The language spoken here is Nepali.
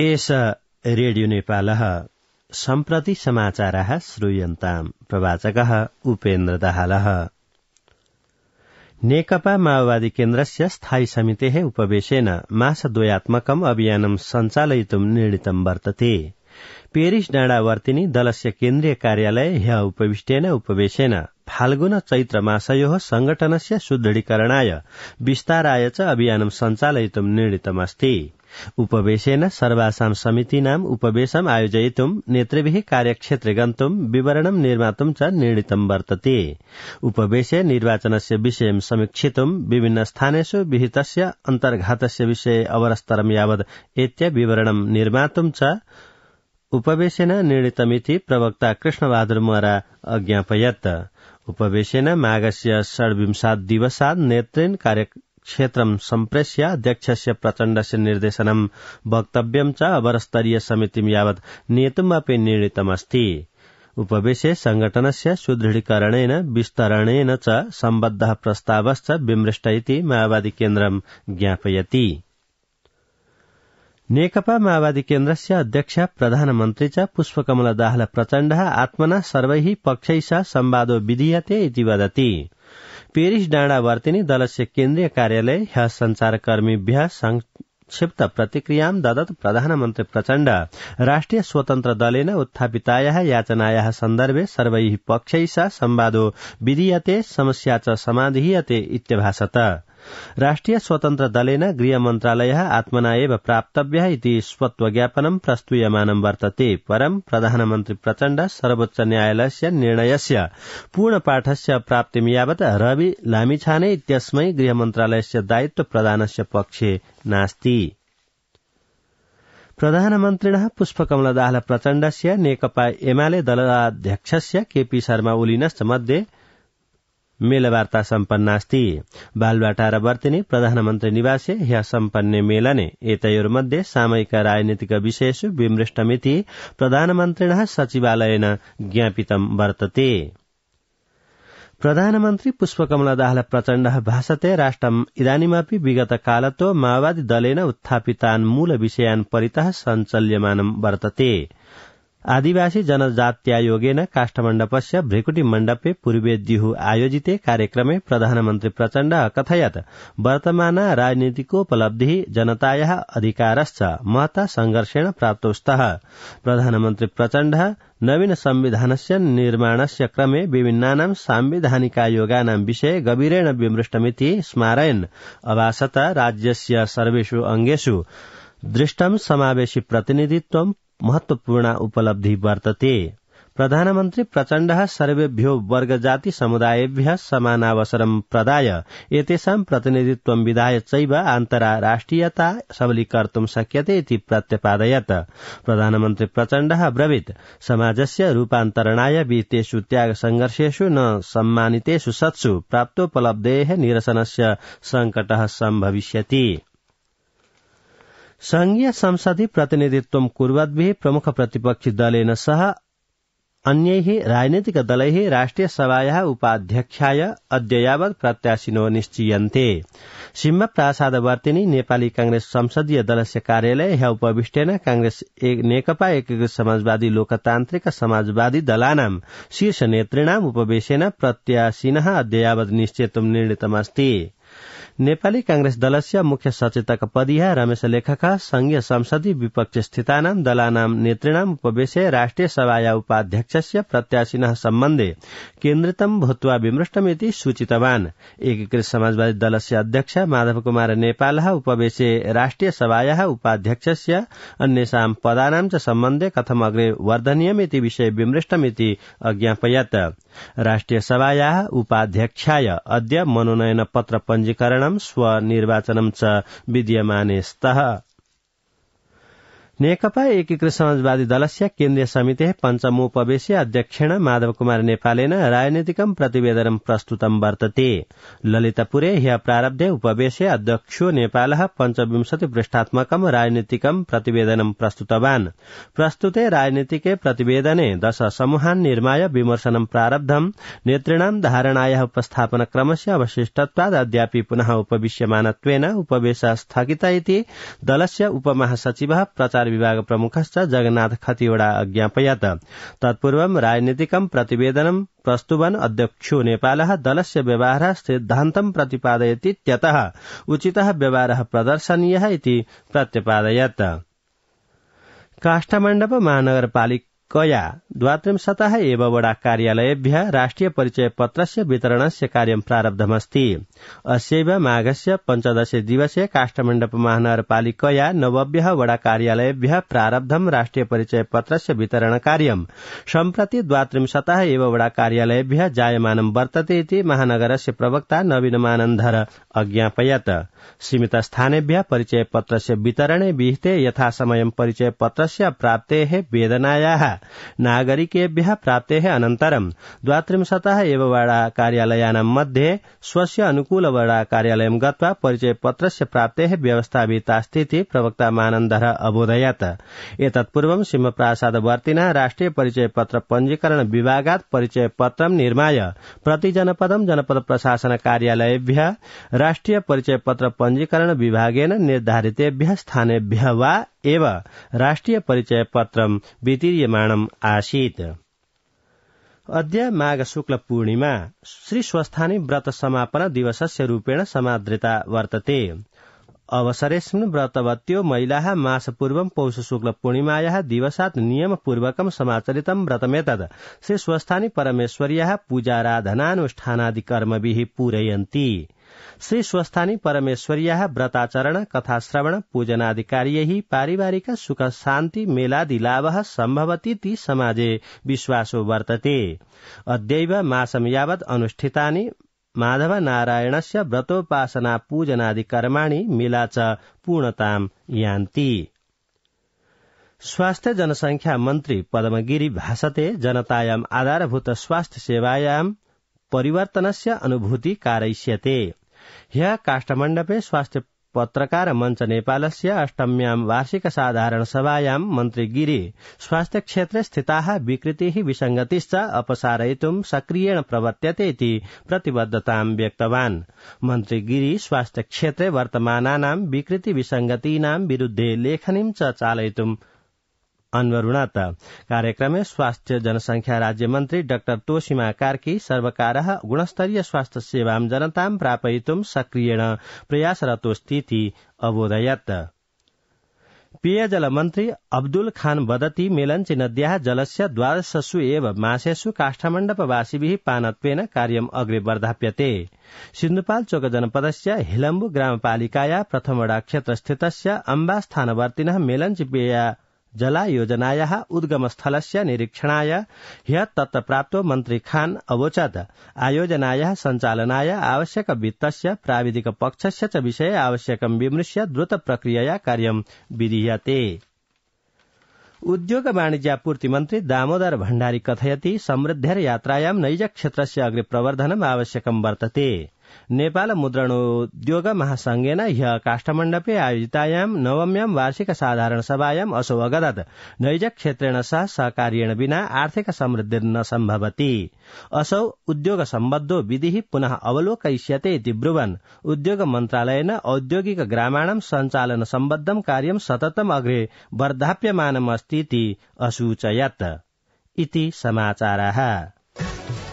एष रेडियो नेपालः सम्प्रति समाचार श्रूयन्ताम् प्रवाचक उपेन्द्र दाहाल नेकपा माओवादी केन्द्रस्य स्थायी समितेः उपवेशेन मासद्वयात्मकम् अभियानं सञ्चालयितुं निर्णीतं वर्तते पेरिस डाँडावर्तिनी दलस्य केन्द्रीय कार्यालय ह्य उपविष्टेन उपवेशेन फाल्गुन चैत्र मासयो संगठनस्य सुदृढीकरणाय विस्ताराय च अभियानं सञ्चालयितुं निर्णीतमस्ति उपवेशेन सर्वासाम नाम उपवेशम आयोजयितुम नेतृभिः कार्यक्षेत्र गन्तुं विवरणं निर्मातुं च निर्णीतं वर्तते उपवेशे निर्वाचनस्य विषयं विभिन्न विभिन्नस्थानेषु विहितस्य अन्तर्घातस्य विषये अवरस्तरं यावत् एत्य विवरणं निर्मातुं च उपवेशेन निर्णीतमिति प्रवक्ता कृष्णबहादुर अज्ञापयत् उपवेशेन मागस्य षड्विंशात् दिवसात् नेतृन् कार्य क्षेत्रम सम्प्रेष्य अध्यक्षस्य प्रचण्डस्य निर्देशनं वक्तव्यं च अवरस्तरीय समितिं यावत् नेतुमपि निर्णीतमस्ति उपवेशे संघटनस्य सुदृढीकरणेन विस्तरणेन च सम्बद्धः प्रस्तावश्च विमृष्ट इति माओवादी केन्द्रं ज्ञापयति नेकपा माओवादी केन्द्रस्य अध्यक्ष प्रधानमन्त्री च पुष्पकमल दाहाल प्रचण्ड आत्मना सर्वै पक्षै सह संवादो विधीयते इति वदति पेरिस डाँडा वर्तिनी दलस्य केन्द्रीय कार्यालय ह्या संचारकर्मी बिहा संक्षिप्त प्रतिक्रिया ददत् प्रधानमन्त्री प्रचण्ड राष्ट्रिय स्वतन्त्र दलेन उत्थापितायाः याचनायाः सन्दर्भे सर्वै पक्षैः सह संवादो विधीयते समस्या च समाधीयते इत्यभाषत राष्ट्रिय स्वतन्त्र दलेन गृह मन्त्रालय आत्मनाय प्राप्तव्य इति स्वत्वज्ञापनं प्रस्तूयमानं वर्तते परं प्रधानमन्त्री प्रचण्ड सर्वोच्च न्यायालयस्य निर्णयस्य पाठस्य प्राप्तिं यावत रवि लामिछाने इत्यस्मै मन्त्रालयस्य दायित्व प्रदानस्य पक्षे नास्ति प्रधानमन्त्रिण पुष्पकमलदाल प्रचण्डस्य नेकपा एमाले दलाध्यक्षस्य केपी शर्मा ओलिनश्च मध्ये मेलवार्ता सम्पन्नास्ति बालवाटार वर्तिनी प्रधानमन्त्री निवासे ह्या सम्पन्ने मेलने एतयोर्मध्ये सामयिक राजनीतिक विषयेषु विमृष्टमिति प्रधानमन्त्रिण सचिवालयेन ज्ञापितं वर्तते प्रधानमन्त्री दाहाल प्रचण्डः भाषते इदानीमापि इदानीमपि कालतो माओवादी दलेन उत्थापितान् मूलविषयान् परितः सञ्चल्यमानं वर्तते आदिवासी जनजात्यायोगेन काष्ठमण्डपस्य भ्रिकुटी मण्डपे पूर्वे दिहु आयोजिते कार्यक्रमे प्रधानमन्त्री प्रचण्ड वर्तमान राजनीतिको उपलब्धि जनताया अधिकारश्च महता संघर्षेण स्त प्रधानमन्त्री प्रचण्ड नवीन संविधानस्य निर्माणस्य क्रमे विभिन्नानां सांविधानिकायोगानां विषये गभीरेण विमृष्टमिति स्मारयन् अभासत राज्यस्य सर्वेषु अङ्गेषु दृष्टं समावेशि प्रतिनिधित्वं महत्वपूर्ण उपलब्धि वर्तते प्रधानमन्त्री प्रचण्ड सर्वेभ्यो वर्गजाति समुदायेभ्य समानावसरं प्रदाय एतेषां प्रतिनिधित्वं विधाय चैव अन्तराराष्ट्रियता सबलीकर्त् शक्यते इति प्रत्यपादयत् प्रधानमन्त्री प्रचण्ड ब्रवीत् समाजस्य रूपान्तरणाय वितेषु त्याग संघर्षेषु न सम्मानितेषु सत्सु प्राप्तोपलब्धे निरसनस्य संकट सम्भविष्यति संघीय ಸಂಸದಿ ಪ್ರತಿನಿಧಿತ್ವ कुर्वद्भिः प्रमुख प्रतिपक्षी दलेन सह अन्यैः राजनीतिक दलैः राष्ट्रियसभायाः उपाध्यक्षाय अद्य यावत् प्रत्याशिनो निश्चीयन्ते सिंहप्रासादवर्तिनी नेपाली कांग्रेस संसदीय दलस्य कार्यालय ह्य उपविष्टेन कांग्रेस एक, नेकपा एकीकृत समाजवादी लोकतान्त्रिक समाजवादी दलानां शीर्षनेतॄणाम् उपवेशेन प्रत्याशिनः अद्य यावत् निश्चेतुं नेपाली कांग्रेस दलस्य मुख्य सचेतक रमेश लेखका संघीय संसदीय विपक्ष स्थितानाम दलानाम नेतृणाम् उपवेशे राष्ट्रिय सभाया उपाध्यक्षस्य प्रत्याशिनः सम्बन्धे केन्द्रितं भूत्वा विमृष्टमिति सूचितवान एकीकृत समाजवादी दलस्य अध्यक्ष माधव कुमार नेपालः उपवेशे राष्ट्रिय सभाया उपाध्यक्षस्य अन्यसाम पदानां च सम्बन्धे कथम अग्रे वर्धनीयमिति विषये विमृष्टमिति अज्ञापयत् राष्ट्रिय सभाया उपाध्यक्षाय अद्य मनोनयन पत्र पञ्जीकरण निर्वाचनं च च विद्यमानेस्तः नेकपा एकीकृत समाजवादी दलस्य केन्द्रीय समितेः उपवेशी अध्यक्षेण माधव कुमार नेपालेन राजनीतिकं प्रतिवेदन प्रस्तुतं वर्तते ललितपुरे ह्य प्रारब्धे उपवेशे अध्यक्षो नेपालः पञ्चविंशति पृष्ठात्मकं राजनीतिकं प्रतिवेदनं प्रस्तुतवान् प्रस्तुते राजनीतिके प्रतिवेदने दश समूहान् निर्माय विमर्शनं प्रारब्धम् धारणाया उपस्थापन उपस्थापनक्रमस्य अवशिष्टत्वाद् अद्यापि पुनः उपविश्यमानत्वेन उपवेश स्थगित इति दलस्य उपमहासचिवः प्रचार संचार विभाग प्रमुखश्च जगन्नाथ खतिवड़ा अज्ञापयत तत्पूर्वं राजनीतिकं प्रतिवेदनं प्रस्तुवन अध्यक्षो नेपालः दलस्य व्यवहारः प्रतिपादयति प्रतिपादयतीत्यतः उचितः व्यवहारः प्रदर्शनीयः इति प्रत्यपादयत काष्ठमण्डप महानगरपालिका कया एव वडा कार्यालयेभ्य राष्ट्रिय परिचय पत्रस्य वितरणस्य कार्यं प्रारब्धमस्ति अस्यैव माघस्य पञ्चदशे दिवसे काष्ठमण्डप महानगरपालिकया नवभ्य वडा कार्यालयेभ्य प्रारब्धं राष्ट्रिय परिचय पत्रस्य वितरण कार्यं सम्प्रति एव वडा कार्यालयेभ्य जायमानं वर्तते इति महानगरस्य प्रवक्ता नवीनमानन्धर अज्ञापयत् सीमितस्थानेभ्य परिचय पत्रस्य वितरणे विहिते यथासमयं परिचय पत्रस्य प्राप्तेः वेदनायाः नागरिकेभ्यः प्राप्ते अनन्तरं एव वडा कार्यालयानां मध्ये स्वस्य अनुकूल वडा कार्यालयं गत्वा परिचयपत्रस्य प्रवक्ता प्रवक्ता मानन्दर अबोधयत् एतत्पूर्व सिंहप्रासादवर्तिनः राष्ट्रिय परिचयपत्र पञ्जीकरण विभागात् परिचयपत्रं निर्माय प्रतिजनपदं जनपद प्रशासन कार्यालयेभ्य राष्ट्रिय परिचयपत्र पञ्जीकरण विभागेन निर्धारितेभ्य स्थानेभ्य वा एव राष्ट्रिय परिचय पत्रम वितीयमाणम आसीत अद्य माघ शुक्ल पूर्णिमा श्री स्वस्थानी व्रत समापन दिवसस्य रूपेण समादृता वर्तते अवसरेऽस्मिन् व्रतवत्यो महिलाः मासपूर्वम् पौष शुक्ल पूर्णिमायाः दिवसात् नियमपूर्वकं समाचरितं श्री स्वस्थानी परमेश्वर्या पूजाराधनानुष्ठानादि कर्मभिः पूरयन्ति स्वस्थानी परमेश्वर्याः व्रताचरण कथा कथाश्रवण पूजनादिकार्यैः पारिवारिक सुख शान्ति मेलादि लाभ सम्भवती समाजे विश्वासो वर्तते अद्यैव मासम यावत अनुष्ठितानि नारायणस्य व्रतोपासना पूजनादिकर्माणि मेला च पूर्णताम् यान्ति स्वास्थ्य जनसंख्या मन्त्री पद्मगिरी भाषते जनतायाम् आधारभूत स्वास्थ्य सेवायाम् परिवर्तनस्य अनुभूति कारयिष्यते ह्या काष्ठमण्डपे स्वास्थ्य पत्रकार मञ्च नेपालस्य अष्टम्यां वार्षिक साधारण सभायां मन्त्री गिरी स्वास्थ्य क्षेत्रे स्थिता विकृति विसंगतिश्च अपसारयितुं सक्रियेण प्रवर्त्यते इति प्रतिबद्धतां व्यक्तवान् मन्त्री गिरी स्वास्थ्य क्षेत्रे वर्तमानानां विकृति विसंगतीनां विरूद्धे लेखनीं च चालयितुं अन्वरूणात कार्यक्रमे स्वास्थ्य जनसंख्या राज्य मन्त्री डाक्टर तोसीमा कार्की सर्वकार गुणस्तरीय स्वास्थ्य सेवां जनतां प्रयासरतो स्थिति अवोधयत पेयजल पेयजलमन्त्री अब्दुल खान वदति मेलञ्ची नद्या जलस्य द्वादशसु एव मासेषु काष्ठमण्डपवासिभि पानत्वेन कार्यम् अग्रे वर्धाप्यते सिन्धुपाल्चोक जनपदस्य हिलम्बु ग्रामपालिकाया प्रथमवडा क्षेत्रस्थितस्य अम्बा स्थानवर्तिनः मेलञ्ची पेया जलायोजनायाः उद्गमस्थलस्य निरीक्षणाय ह्यः तत्र प्राप्तो मन्त्री खान अवोचत् आयोजनायाः सञ्चालनाय आवश्यक वित्तस्य प्राविधिक पक्षस्य च विषये आवश्यकं विमृश्य द्रुत प्रक्रियया कार्यं विधीयते उद्योग वाणिज्यापूर्ति मन्त्री दामोदर भण्डारी कथयति समृद्धेर्यात्रायां नैज क्षेत्रस्य अग्रिप्रवर्धनम् आवश्यकं वर्तते नेपाल मुद्रणोद्योग महासंघेन ह्य काष्ठमण्डपे आयोजितायां नवम्यां वार्षिक साधारण सभायाम् असौ अगदत् नैज क्षेत्रेण सह सहकार्येण विना आर्थिक समृद्धिर्न सम्भवति असौ उद्योग सम्बद्धो विधि पुनः अवलोकयिष्यते इति ब्रुवन् उद्योग मन्त्रालयेन औद्योगिक ग्रामाणां सञ्चालन सम्बद्धं कार्यं सततम् अग्रे वर्धाप्यमानम् अस्तीति असूचयत् इति समाचाराः